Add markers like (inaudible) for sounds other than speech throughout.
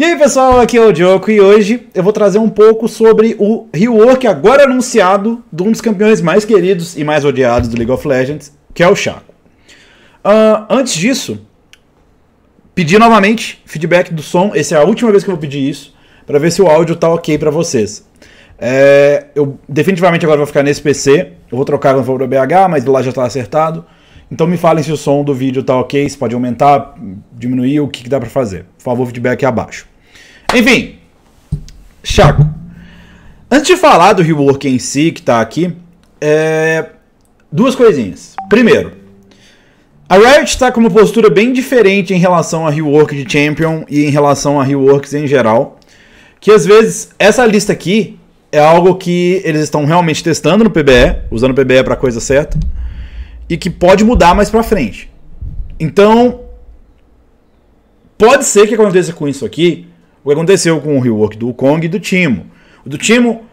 E aí pessoal, aqui é o Dioco e hoje eu vou trazer um pouco sobre o rework agora anunciado de um dos campeões mais queridos e mais odiados do League of Legends, que é o Chaco. Uh, ah, antes disso, pedi novamente feedback do som, essa é a última vez que eu vou pedir isso, para ver se o áudio tá ok para vocês. É, eu definitivamente agora vou ficar nesse PC, eu vou trocar quando for para BH, mas lá já tá acertado. Então me falem se o som do vídeo tá ok, se pode aumentar, diminuir, o que, que dá para fazer. Por favor, feedback abaixo. Enfim, Chaco. Antes de falar do rework em si, que tá aqui, é... duas coisinhas. Primeiro, a Riot está com uma postura bem diferente em relação a rework de Champion e em relação a reworks em geral. Que às vezes essa lista aqui é algo que eles estão realmente testando no PBE, usando o PBE para coisa certa e que pode mudar mais para frente. Então, pode ser que aconteça com isso aqui o que aconteceu com o rework do Kong e do Timo. O do Timo,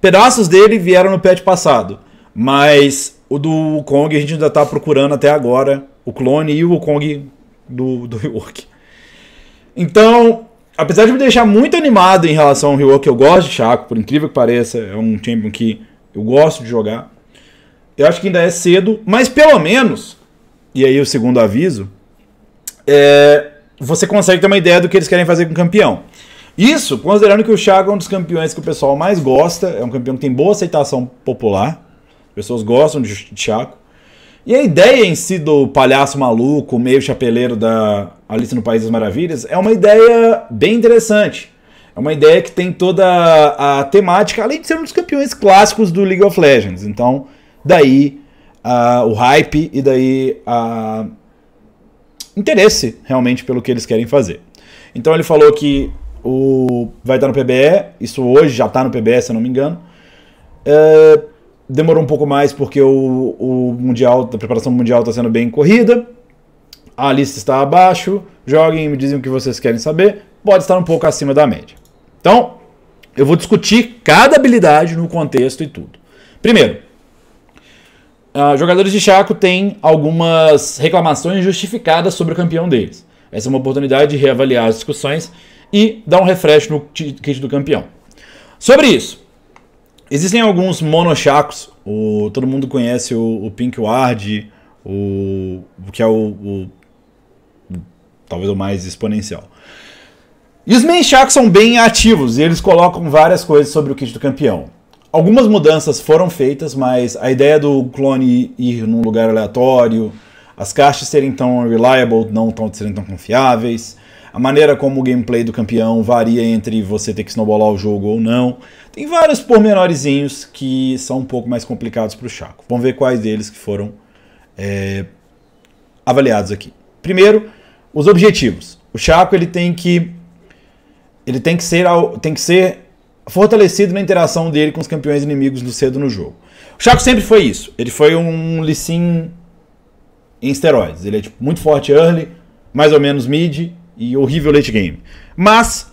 pedaços dele vieram no patch passado, mas o do Kong a gente ainda está procurando até agora o clone e o Kong do, do rework. Então, apesar de me deixar muito animado em relação ao rework, eu gosto de Chaco, por incrível que pareça, é um champion que eu gosto de jogar. Eu acho que ainda é cedo, mas pelo menos, e aí o segundo aviso, é, você consegue ter uma ideia do que eles querem fazer com o campeão. Isso, considerando que o Chaga é um dos campeões que o pessoal mais gosta, é um campeão que tem boa aceitação popular, pessoas gostam de Chaco. E a ideia em si do palhaço maluco, meio chapeleiro da Alice no País das Maravilhas, é uma ideia bem interessante. É uma ideia que tem toda a temática, além de ser um dos campeões clássicos do League of Legends. Então, daí uh, o hype e daí a uh, interesse realmente pelo que eles querem fazer. Então ele falou que o vai estar no PBE, isso hoje já está no PBE, se eu não me engano. Uh, demorou um pouco mais porque o, o mundial, a preparação mundial está sendo bem corrida. A lista está abaixo. Joguem e me dizem o que vocês querem saber. Pode estar um pouco acima da média. Então, eu vou discutir cada habilidade no contexto e tudo. Primeiro, ah, jogadores de Chaco têm algumas reclamações justificadas sobre o campeão deles. Essa é uma oportunidade de reavaliar as discussões e dar um refresh no kit do campeão. Sobre isso, existem alguns monochacos. O, todo mundo conhece o, o Pink Ward, o, o que é o, o, talvez o mais exponencial. E os main chacos são bem ativos e eles colocam várias coisas sobre o kit do campeão. Algumas mudanças foram feitas, mas a ideia do clone ir num lugar aleatório, as caixas serem tão reliable, não tão, serem tão confiáveis, a maneira como o gameplay do campeão varia entre você ter que snowballar o jogo ou não. Tem vários pormenorezinhos que são um pouco mais complicados para o Chaco. Vamos ver quais deles que foram é, avaliados aqui. Primeiro, os objetivos. O Chaco ele tem que ele tem que ser tem que ser fortalecido na interação dele com os campeões inimigos do cedo no jogo. O Chaco sempre foi isso. Ele foi um Lee em esteroides. Ele é tipo, muito forte early, mais ou menos mid e horrível late game. Mas,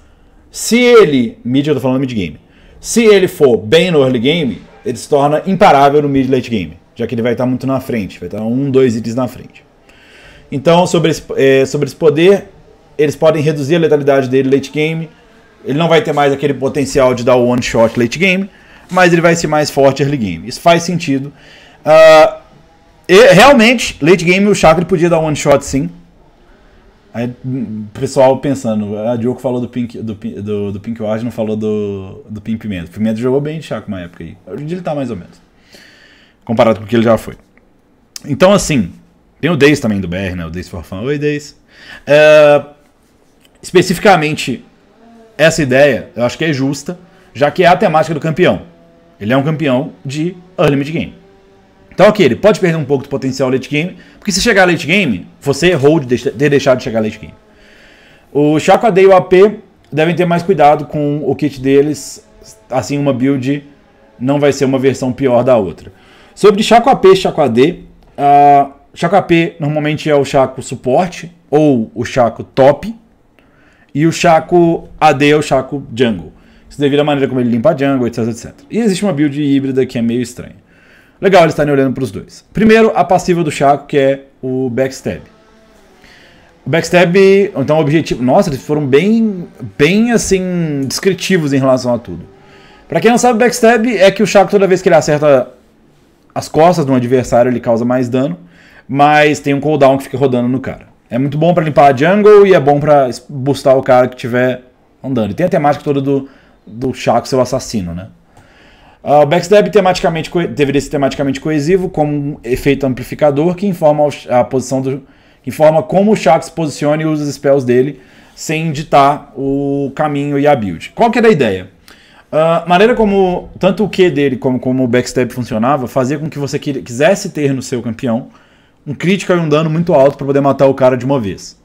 se ele. Mid, eu tô falando mid game. Se ele for bem no early game, ele se torna imparável no mid late game. Já que ele vai estar muito na frente, vai estar um, dois itens na frente. Então, sobre esse, é, sobre esse poder, eles podem reduzir a letalidade dele late game ele não vai ter mais aquele potencial de dar o one shot late game, mas ele vai ser mais forte early game. Isso faz sentido. Uh, e, realmente, late game o Chakra podia dar one shot sim. Aí o pessoal pensando, a Diogo falou do Pink, do, do, do Pink Ward, não falou do, do Pink Pimenta. O Pimenta jogou bem de Chaco uma época aí. Hoje ele tá mais ou menos. Comparado com o que ele já foi. Então, assim, tem o Days também do BR, né? O Days for Fun. Oi, Days. Uh, ah, especificamente essa ideia eu acho que é justa, já que é a temática do campeão. Ele é um campeão de early mid game. Então, ok, ele pode perder um pouco do potencial late game, porque se chegar late game, você errou de ter deixado de chegar late game. O chaco AD e o AP devem ter mais cuidado com o kit deles, assim uma build não vai ser uma versão pior da outra. Sobre Chaco AP e Chaco AD, uh, Chaco AP normalmente é o Chaco suporte ou o Chaco top, e o Chaco AD é o Chaco Jungle. Isso devido à maneira como ele limpa a jungle, etc, etc. E existe uma build híbrida que é meio estranha. Legal eles estarem olhando para os dois. Primeiro, a passiva do Chaco, que é o Backstab. O Backstab, então o objetivo... Nossa, eles foram bem, bem assim, descritivos em relação a tudo. Para quem não sabe, Backstab é que o Chaco, toda vez que ele acerta as costas de um adversário, ele causa mais dano. Mas tem um cooldown que fica rodando no cara. É muito bom para limpar a jungle e é bom para boostar o cara que estiver andando. E tem a temática toda do, do Shaco seu assassino, né? Uh, o backstab tematicamente deveria ser tematicamente coesivo, como um efeito amplificador que informa a posição do. que informa como o Shaco se posiciona e usa os spells dele, sem ditar o caminho e a build. Qual que era a ideia? A uh, maneira como tanto o Q dele como, como o backstab funcionava fazia com que você quisesse ter no seu campeão um crítico e um dano muito alto para poder matar o cara de uma vez.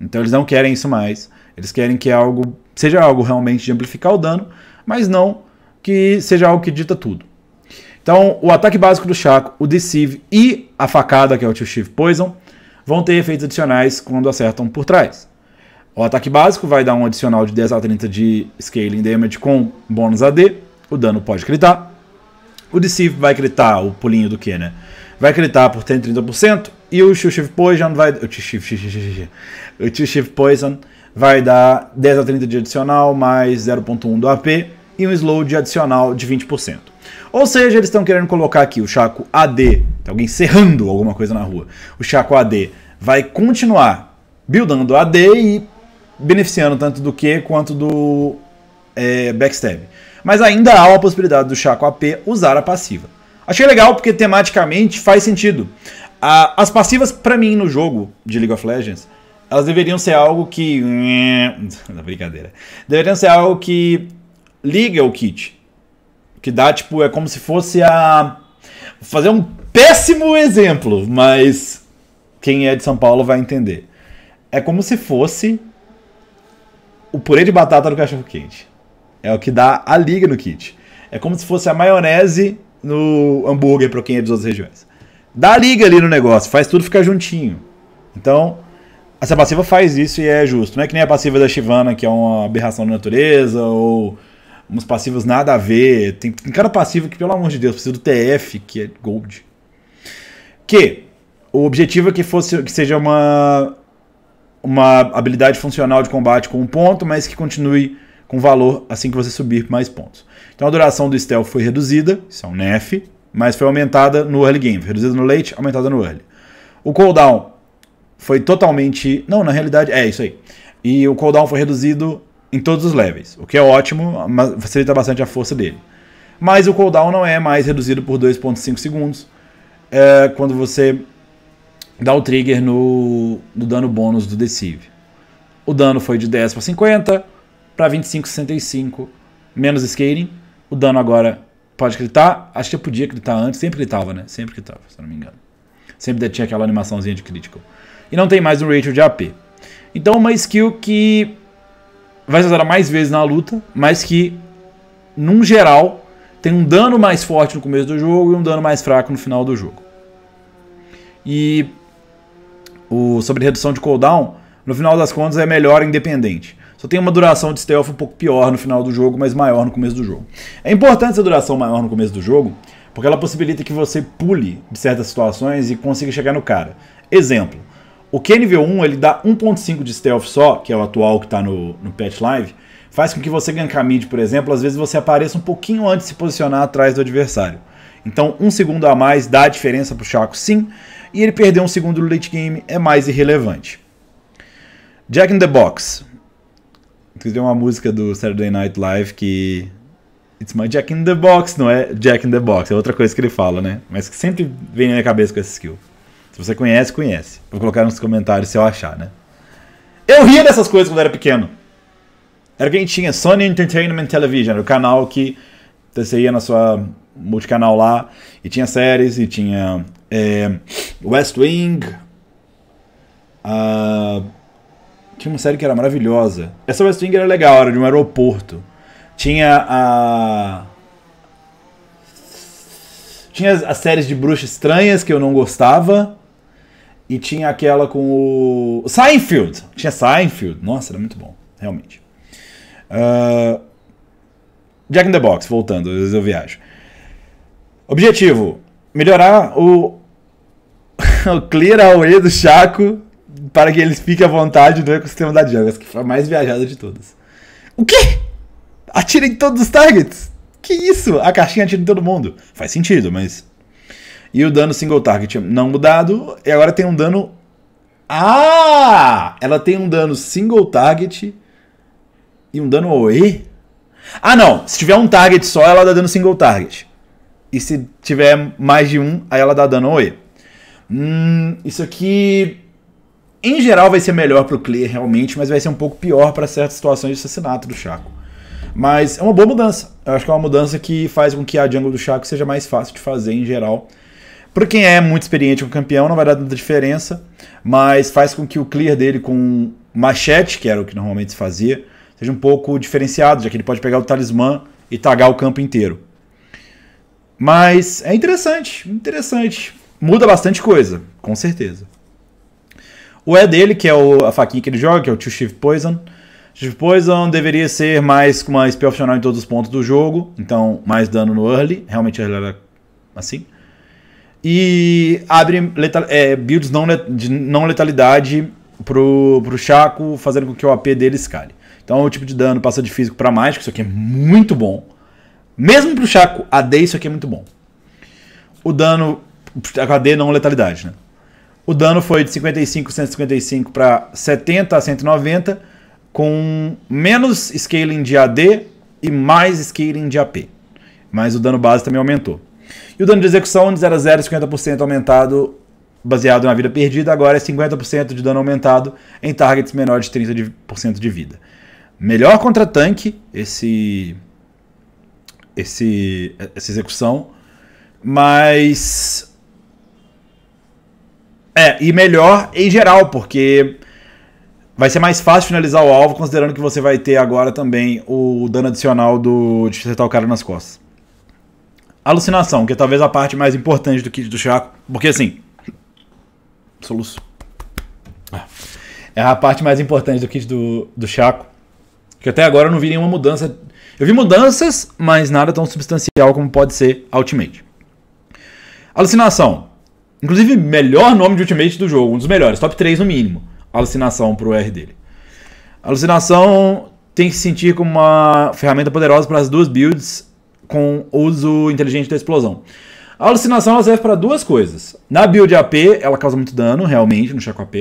Então eles não querem isso mais. Eles querem que algo seja algo realmente de amplificar o dano, mas não que seja algo que dita tudo. Então, o ataque básico do Chaco, o Deceive e a facada, que é o Tio Chief Poison, vão ter efeitos adicionais quando acertam por trás. O ataque básico vai dar um adicional de 10 a 30 de scaling damage com bônus AD. O dano pode gritar. O Deceive vai gritar o pulinho do que, né? vai acreditar por 130% e o Tio Shift Poison vai. O Tio Shift Poison vai dar 10 a 30 de adicional mais 0.1 do AP e um slow de adicional de 20%. Ou seja, eles estão querendo colocar aqui o Chaco AD, tem alguém serrando alguma coisa na rua. O Chaco AD vai continuar buildando AD e beneficiando tanto do Q quanto do é, backstab. Mas ainda há a possibilidade do Chaco AP usar a passiva. Achei legal porque tematicamente faz sentido. as passivas, para mim, no jogo de League of Legends, elas deveriam ser algo que. (laughs) Na brincadeira. Deveriam ser algo que liga o kit. Que dá, tipo, é como se fosse a. Vou fazer um péssimo exemplo, mas quem é de São Paulo vai entender. É como se fosse o purê de batata do cachorro quente. É o que dá a liga no kit. É como se fosse a maionese no hambúrguer para quem é de outras regiões. Dá liga ali no negócio, faz tudo ficar juntinho. Então, essa passiva faz isso e é justo. Não é que nem a passiva da Shivana, que é uma aberração da natureza, ou uns passivos nada a ver. Tem, tem cada passiva que, pelo amor de Deus, precisa do TF, que é gold. Que o objetivo é que, fosse, que seja uma, uma habilidade funcional de combate com um ponto, mas que continue com valor assim que você subir mais pontos. Então a duração do stealth foi reduzida, isso é um NEF, mas foi aumentada no early game. Reduzida no late, aumentada no early. O cooldown foi totalmente. Não, na realidade, é isso aí. E o cooldown foi reduzido em todos os levels, o que é ótimo, facilita bastante a força dele. Mas o cooldown não é mais reduzido por 2,5 segundos é quando você dá o trigger no, no dano bônus do Deceive. O dano foi de 10 para 50, para 25,65 menos skating. O dano agora pode gritar. Acho que eu podia gritar antes. Sempre gritava, né? Sempre gritava, se eu não me engano. Sempre tinha aquela animaçãozinha de critical. E não tem mais um ratio de AP. Então uma skill que vai ser usada mais vezes na luta, mas que, num geral, tem um dano mais forte no começo do jogo e um dano mais fraco no final do jogo. E o, sobre redução de cooldown, no final das contas é melhor independente. Só tem uma duração de stealth um pouco pior no final do jogo, mas maior no começo do jogo. É importante essa duração maior no começo do jogo, porque ela possibilita que você pule de certas situações e consiga chegar no cara. Exemplo, o KNV 1 ele dá 1.5 de stealth só, que é o atual que está no, no patch live, faz com que você ganhe mid, por exemplo, às vezes você apareça um pouquinho antes de se posicionar atrás do adversário. Então, um segundo a mais dá a diferença para o Chaco, sim, e ele perder um segundo no late game é mais irrelevante. Jack in the Box. Tem é uma música do Saturday Night Live que. It's my Jack in the Box, não é Jack in the Box, é outra coisa que ele fala, né? Mas que sempre vem na minha cabeça com essa skill. Se você conhece, conhece. Vou colocar nos comentários se eu achar, né? Eu ria dessas coisas quando era pequeno. Era quem tinha Sony Entertainment Television, era o canal que você ia na sua multicanal lá e tinha séries e tinha é, West Wing, uh, tinha uma série que era maravilhosa. Essa West Wing era legal, era de um aeroporto. Tinha a. Tinha as, as séries de bruxas estranhas que eu não gostava. E tinha aquela com o. Seinfeld! Tinha Seinfeld. Nossa, era muito bom, realmente. Uh... Jack in the Box, voltando, às vezes eu viajo. Objetivo: melhorar o. (laughs) o clear away do Chaco para que eles fiquem à vontade no né, ecossistema da Jungle, que foi a mais viajada de todas. O quê? Atira em todos os targets? Que isso? A caixinha atira em todo mundo. Faz sentido, mas. E o dano single target não mudado, e agora tem um dano. Ah! Ela tem um dano single target e um dano OE? Ah, não! Se tiver um target só, ela dá dano single target. E se tiver mais de um, aí ela dá dano OE. Hum, isso aqui em geral vai ser melhor para o Clear realmente, mas vai ser um pouco pior para certas situações de assassinato do Chaco. Mas é uma boa mudança. Eu acho que é uma mudança que faz com que a jungle do Chaco seja mais fácil de fazer em geral. Para quem é muito experiente com campeão, não vai dar tanta diferença, mas faz com que o clear dele com machete, que era o que normalmente se fazia, seja um pouco diferenciado, já que ele pode pegar o talismã e tagar o campo inteiro. Mas é interessante, interessante. Muda bastante coisa, com certeza. O E dele, que é o, a faquinha que ele joga, que é o Two Shift Poison. Shift Poison deveria ser mais com uma spell opcional em todos os pontos do jogo, então mais dano no early, realmente ele era assim. E abre letal, é, builds não, let, de não letalidade pro, pro Chaco, fazendo com que o AP dele escale. Então o é tipo de dano passa de físico para mágico, isso aqui é muito bom. Mesmo pro Chaco AD, isso aqui é muito bom. O dano AD não letalidade, né? O dano foi de 55 155 para 70 a 190, com menos scaling de AD e mais scaling de AP. Mas o dano base também aumentou. E o dano de execução de 0 a 0, 50% aumentado, baseado na vida perdida, agora é 50% de dano aumentado em targets menores de 30% de vida. Melhor contra tanque, esse, esse, essa execução, mas é, e melhor em geral, porque vai ser mais fácil finalizar o alvo, considerando que você vai ter agora também o dano adicional do, de acertar o cara nas costas. Alucinação, que é talvez a parte mais importante do kit do Chaco, porque assim. Soluço. É a parte mais importante do kit do, do Chaco. Que até agora eu não vi nenhuma mudança. Eu vi mudanças, mas nada tão substancial como pode ser Ultimate. Alucinação. Inclusive, melhor nome de Ultimate do jogo, um dos melhores, top 3 no mínimo. Alucinação pro R dele. Alucinação tem que se sentir como uma ferramenta poderosa para as duas builds com uso inteligente da explosão. A alucinação ela serve para duas coisas. Na build AP, ela causa muito dano, realmente, no Chaco AP.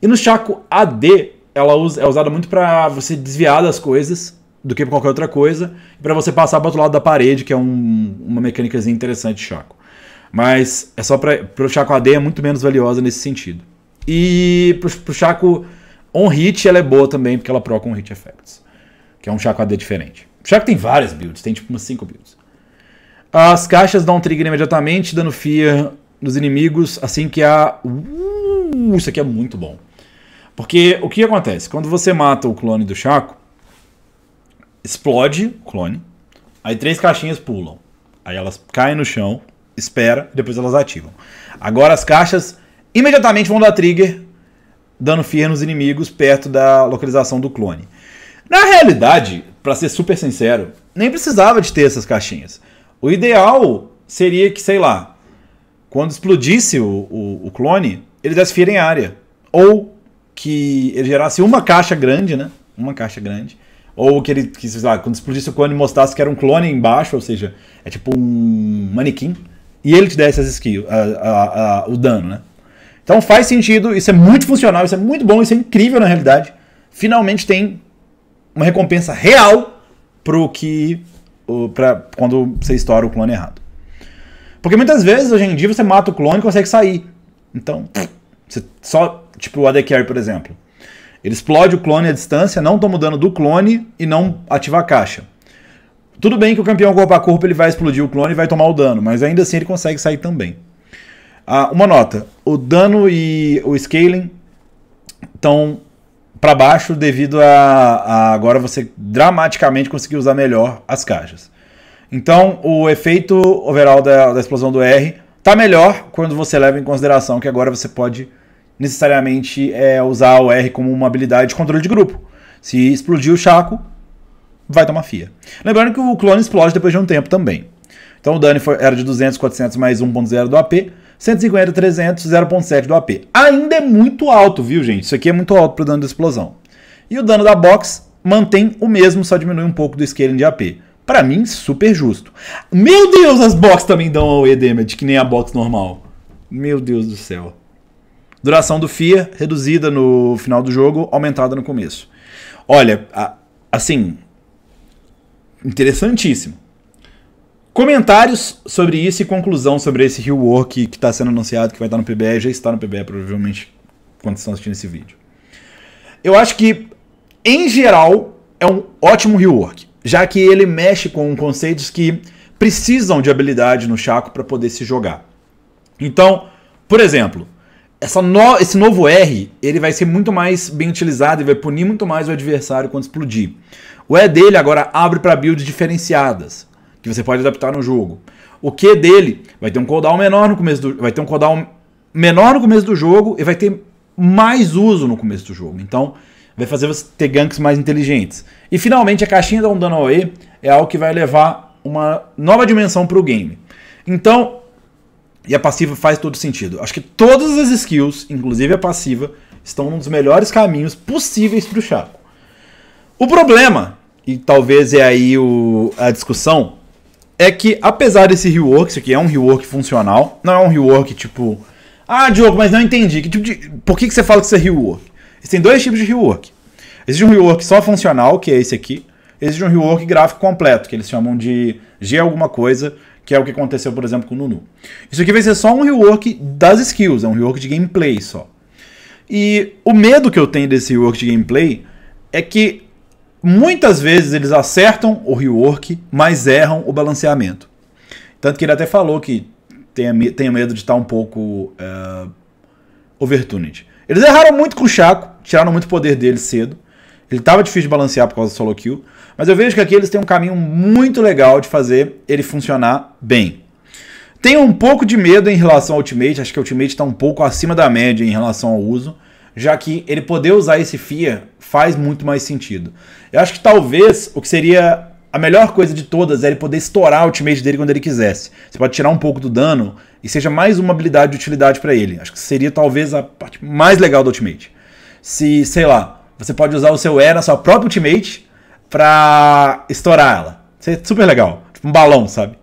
E no Chaco AD, ela é usada muito para você desviar das coisas do que pra qualquer outra coisa. E para você passar para outro lado da parede, que é um, uma mecânica interessante de Chaco. Mas é só para o Chaco AD é muito menos valiosa nesse sentido. E pro, Chaco On Hit ela é boa também, porque ela proca On Hit Effects. Que é um Chaco AD diferente. O Chaco tem várias builds, tem tipo umas 5 builds. As caixas dão um trigger imediatamente, dando fear nos inimigos assim que a. Uh, isso aqui é muito bom. Porque o que acontece? Quando você mata o clone do Chaco, explode o clone, aí três caixinhas pulam. Aí elas caem no chão, espera, depois elas ativam. Agora as caixas imediatamente vão dar trigger, dando fear nos inimigos perto da localização do clone. Na realidade, para ser super sincero, nem precisava de ter essas caixinhas. O ideal seria que, sei lá, quando explodisse o, o, o clone, ele desse fear em área. Ou que ele gerasse uma caixa grande, né? Uma caixa grande. Ou que ele, que, sei lá, quando explodisse o clone, mostrasse que era um clone embaixo, ou seja, é tipo um manequim e ele te der essas skills, a, a, o dano, né? Então faz sentido, isso é muito funcional, isso é muito bom, isso é incrível na realidade. Finalmente tem uma recompensa real pro que. Pra quando você estoura o clone errado. Porque muitas vezes, hoje em dia, você mata o clone e consegue sair. Então, você só. Tipo o AD Carry, por exemplo. Ele explode o clone à distância, não toma o dano do clone e não ativa a caixa. Tudo bem que o campeão corpo a corpo ele vai explodir o clone e vai tomar o dano, mas ainda assim ele consegue sair também. Ah, uma nota: o dano e o scaling estão para baixo devido a, a, agora você dramaticamente conseguir usar melhor as caixas. Então o efeito overall da, da explosão do R tá melhor quando você leva em consideração que agora você pode necessariamente é, usar o R como uma habilidade de controle de grupo. Se explodir o Chaco, vai tomar FIA. Lembrando que o clone explode depois de um tempo também. Então o dano foi, era de 200, 400 mais 1.0 do AP. 150, 300, 0.7 do AP. Ainda é muito alto, viu, gente? Isso aqui é muito alto para o dano da explosão. E o dano da box mantém o mesmo, só diminui um pouco do scaling de AP. Para mim, super justo. Meu Deus, as box também dão ao damage, que nem a box normal. Meu Deus do céu. Duração do FIA, reduzida no final do jogo, aumentada no começo. Olha, assim, interessantíssimo. Comentários sobre isso e conclusão sobre esse rework que está sendo anunciado, que vai estar no PBE, já está no PBE provavelmente quando estão assistindo esse vídeo. Eu acho que, em geral, é um ótimo rework, já que ele mexe com conceitos que precisam de habilidade no Chaco para poder se jogar. Então, por exemplo, essa no, esse novo R, ele vai ser muito mais bem utilizado e vai punir muito mais o adversário quando explodir. O E dele agora abre para builds diferenciadas, que você pode adaptar no jogo. O Q dele vai ter um cooldown menor no começo do, vai ter um cooldown menor no começo do jogo e vai ter mais uso no começo do jogo. Então, vai fazer você ter ganks mais inteligentes. E finalmente a caixinha da Dano OE é algo que vai levar uma nova dimensão para o game. Então, e a passiva faz todo sentido. Acho que todas as skills, inclusive a passiva, estão num dos melhores caminhos possíveis para o Chaco. O problema, e talvez é aí o, a discussão, é que apesar desse rework, isso aqui é um rework funcional, não é um rework tipo. Ah, Diogo, mas não entendi. Que tipo de... Por que, que você fala que isso é rework? Existem dois tipos de rework. Existe um rework só funcional, que é esse aqui. Existe um rework gráfico completo, que eles chamam de G alguma coisa, que é o que aconteceu, por exemplo, com o Nunu. Isso aqui vai ser só um rework das skills, é um rework de gameplay só. E o medo que eu tenho desse rework de gameplay é que muitas vezes eles acertam o rework, mas erram o balanceamento. Tanto que ele até falou que tem medo de estar um pouco uh, overtuned. Eles erraram muito com o Chaco, tiraram muito poder dele cedo. Ele estava difícil de balancear por causa do solo kill, mas eu vejo que aqui eles têm um caminho muito legal de fazer ele funcionar bem. Tenho um pouco de medo em relação ao Ultimate, acho que o Ultimate está um pouco acima da média em relação ao uso, já que ele poder usar esse FIA faz muito mais sentido. Eu acho que talvez o que seria a melhor coisa de todas é ele poder estourar o ultimate dele quando ele quisesse. Você pode tirar um pouco do dano e seja mais uma habilidade de utilidade para ele. Acho que seria talvez a parte mais legal do ultimate. Se, sei lá, você pode usar o seu E na sua própria ultimate pra estourar ela. Isso é super legal. Tipo um balão, sabe?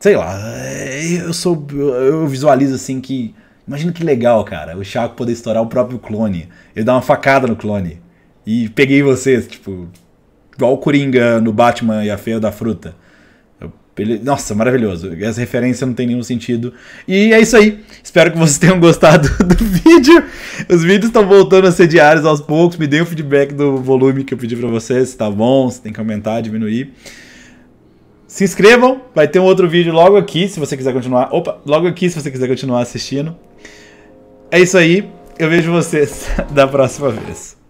Sei lá. É, eu sou. Eu visualizo assim que. Imagina que legal, cara. O Chaco poder estourar o próprio clone. Eu dar uma facada no clone. E peguei vocês, tipo. Igual o Coringa no Batman e a Feia da Fruta. Nossa, maravilhoso. Essa referência não tem nenhum sentido. E é isso aí. Espero que vocês tenham (laughs) gostado do vídeo. Os vídeos estão voltando a ser diários aos poucos. Me deem o feedback do volume que eu pedi para vocês, se tá bom, se tem que aumentar, diminuir. Se inscrevam, vai ter um outro vídeo logo aqui, se você quiser continuar. Opa, logo aqui, se você quiser continuar assistindo. É isso aí. Eu vejo vocês (laughs) da próxima vez.